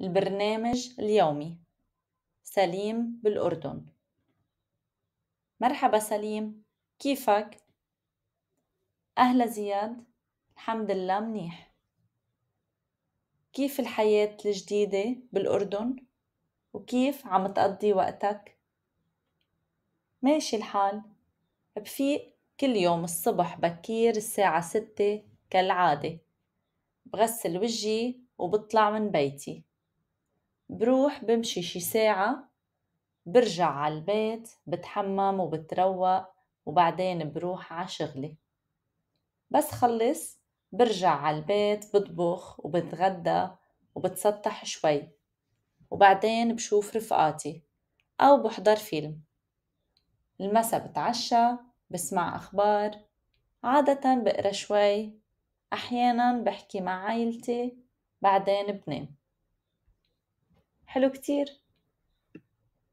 البرنامج اليومي سليم بالأردن مرحبا سليم كيفك؟ أهلا زياد الحمد لله منيح كيف الحياة الجديدة بالأردن؟ وكيف عم تقضي وقتك؟ ماشي الحال بفيق كل يوم الصبح بكير الساعة ستة كالعادة بغسل وجهي وبطلع من بيتي بروح بمشي شي ساعة برجع على البيت بتحمم وبتروق وبعدين بروح على شغلي بس خلص برجع على البيت بطبخ وبتغدى وبتسطح شوي وبعدين بشوف رفقاتي أو بحضر فيلم المساء بتعشى بسمع أخبار عادة بقرا شوي أحيانا بحكي مع عائلتي بعدين بنام حلو كتير